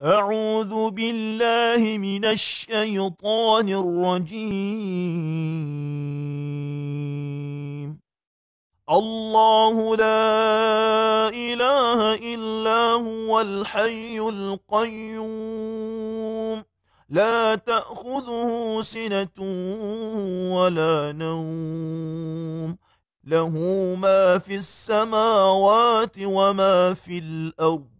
أعوذ بالله من الشيطان الرجيم الله لا إله إلا هو الحي القيوم لا تأخذه سنة ولا نوم له ما في السماوات وما في الأرض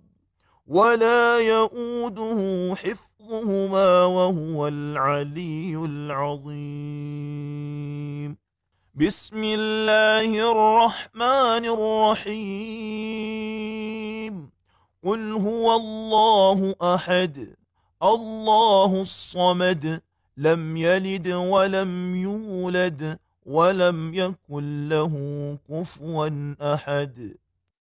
ولا يؤوده حفظهما وهو العلي العظيم بسم الله الرحمن الرحيم قل هو الله احد الله الصمد لم يلد ولم يولد ولم يكن له كفوا احد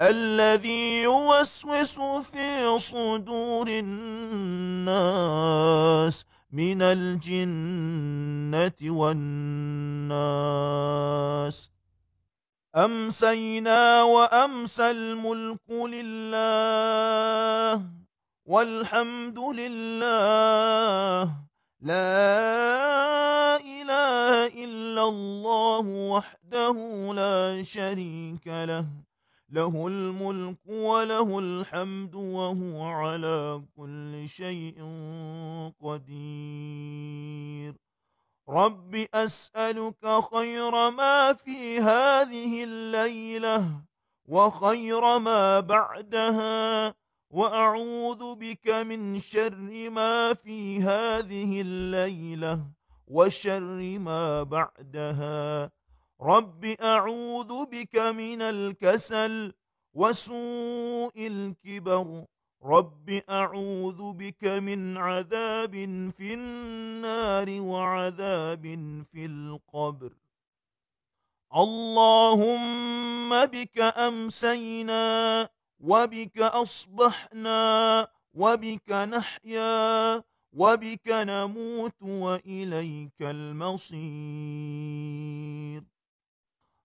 الذي يوسوس في صدور الناس من الجنة والناس أمسينا وأمسى الملك لله والحمد لله لا إله إلا الله وحده لا شريك له له الملك وله الحمد وهو على كل شيء قدير رب اسالك خير ما في هذه الليله وخير ما بعدها واعوذ بك من شر ما في هذه الليله وشر ما بعدها رب اعوذ الكسل وسوء الكبر رب اعوذ بك من عذاب في النار وعذاب في القبر اللهم بك امسينا وبك اصبحنا وبك نحيا وبك نموت واليك المصير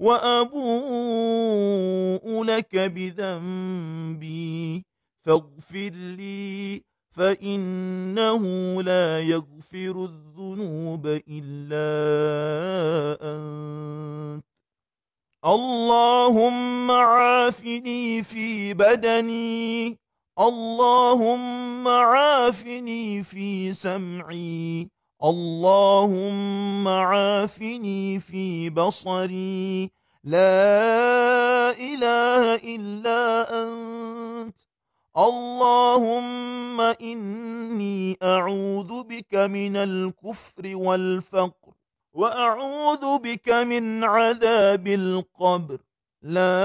وأبوء لك بذنبي فاغفر لي فإنه لا يغفر الذنوب إلا أنت اللهم عافني في بدني اللهم عافني في سمعي اللهم عافني في بصري لا إله إلا أنت اللهم إني أعوذ بك من الكفر والفقر وأعوذ بك من عذاب القبر لا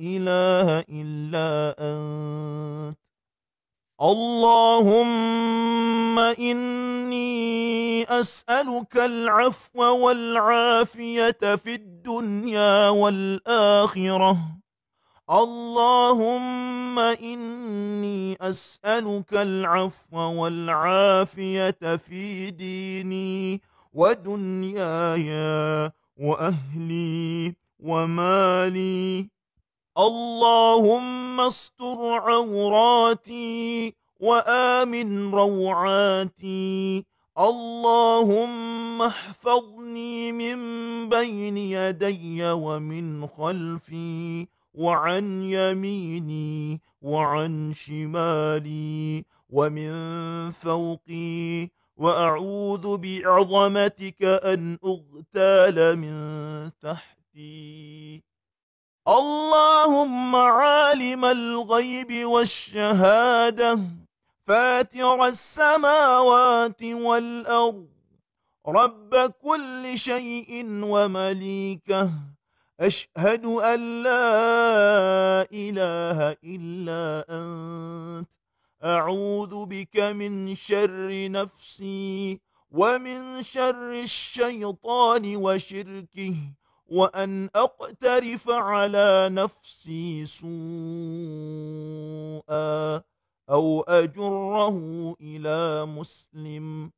إله إلا أنت اللهم إني أسألك العفو والعافية في الدنيا والآخرة اللهم إني أسألك العفو والعافية في ديني ودنياي وأهلي ومالي اللهم استر عوراتي وآمن روعاتي اللهم احفظني من بين يدي ومن خلفي وعن يميني وعن شمالي ومن فوقي وأعوذ بعظمتك أن أغتال من تحتي اللهم عالم الغيب والشهادة فاتر السماوات والأرض رب كل شيء ومليكه أشهد أن لا إله إلا أنت أعوذ بك من شر نفسي ومن شر الشيطان وشركه وان اقترف على نفسي سوءا او اجره الى مسلم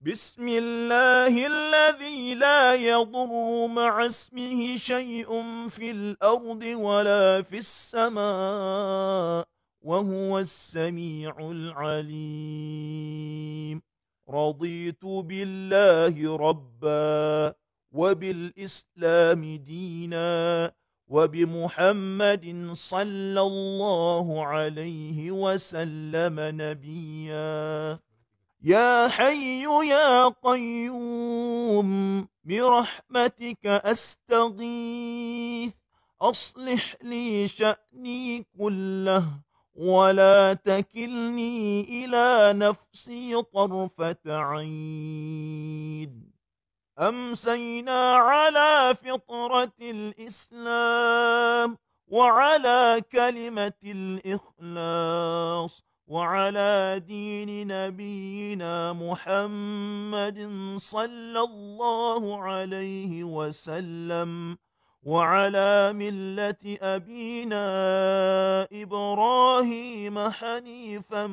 بسم الله الذي لا يضر مع اسمه شيء في الارض ولا في السماء وهو السميع العليم رضيت بالله ربًا وبالإسلام دينا وبمحمد صلى الله عليه وسلم نبيا يا حي يا قيوم برحمتك أستغيث أصلح لي شأني كله ولا تكلني إلى نفسي طرفة عين أمسينا على فطرة الإسلام وعلى كلمة الإخلاص وعلى دين نبينا محمد صلى الله عليه وسلم وعلى ملة أبينا إبراهيم حنيفا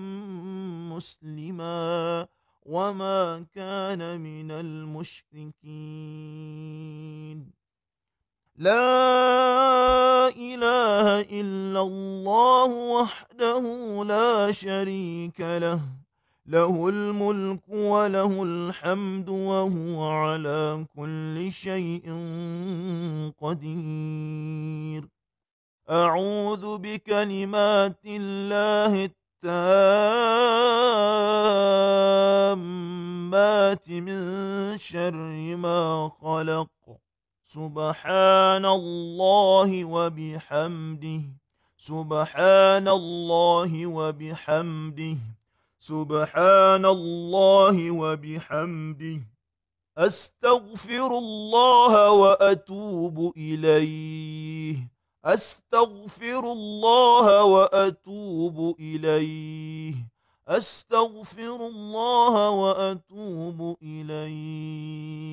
مسلماً وما كان من المشركين لا إله إلا الله وحده لا شريك له له الملك وله الحمد وهو على كل شيء قدير أعوذ بكلمات الله التام الظلمات من شر ما خلق سبحان الله وبحمده سبحان الله وبحمده سبحان الله وبحمده استغفر الله واتوب اليه استغفر الله واتوب اليه أستغفر الله وأتوب إليه